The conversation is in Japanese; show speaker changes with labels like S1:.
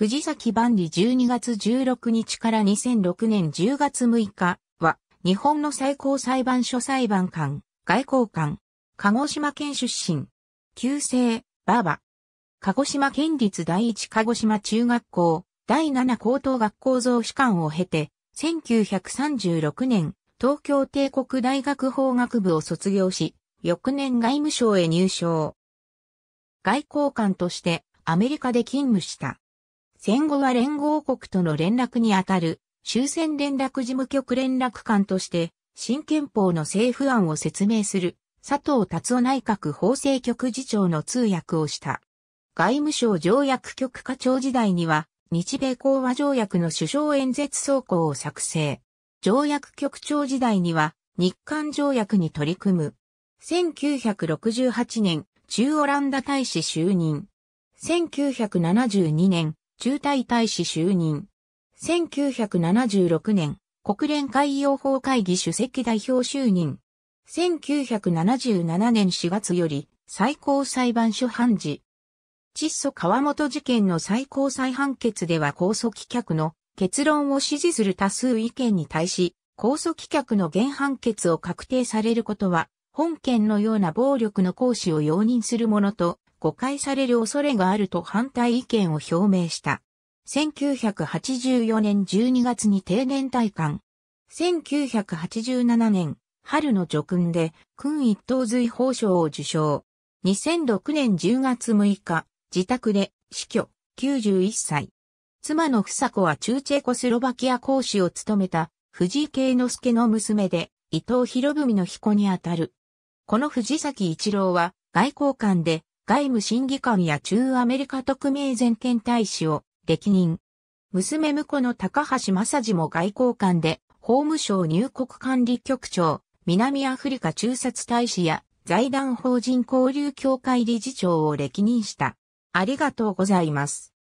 S1: 藤崎万里12月16日から2006年10月6日は、日本の最高裁判所裁判官、外交官、鹿児島県出身、旧姓、馬場。鹿児島県立第一鹿児島中学校、第七高等学校増士官を経て、1936年、東京帝国大学法学部を卒業し、翌年外務省へ入省。外交官としてアメリカで勤務した。戦後は連合国との連絡にあたる終戦連絡事務局連絡官として、新憲法の政府案を説明する佐藤達夫内閣法制局次長の通訳をした。外務省条約局課長時代には、日米講和条約の首相演説草稿を作成。条約局長時代には、日韓条約に取り組む。1968年、中オランダ大使就任。1972年、中隊大使就任。1976年、国連海洋法会議主席代表就任。1977年4月より最高裁判所判事。窒素川本事件の最高裁判決では控訴棄却の結論を支持する多数意見に対し、控訴棄却の原判決を確定されることは、本件のような暴力の行使を容認するものと誤解される恐れがあると反対意見を表明した。1984年12月に定年退官。1987年春の叙勲で君一等随法賞を受賞。2006年10月6日、自宅で死去、91歳。妻の房子は中チェコスロバキア講師を務めた藤井慶之助の娘で伊藤博文の彦にあたる。この藤崎一郎は外交官で外務審議官や中アメリカ特命全権大使を歴任。娘婿の高橋正治も外交官で、法務省入国管理局長、南アフリカ中殺大使や財団法人交流協会理事長を歴任した。ありがとうございます。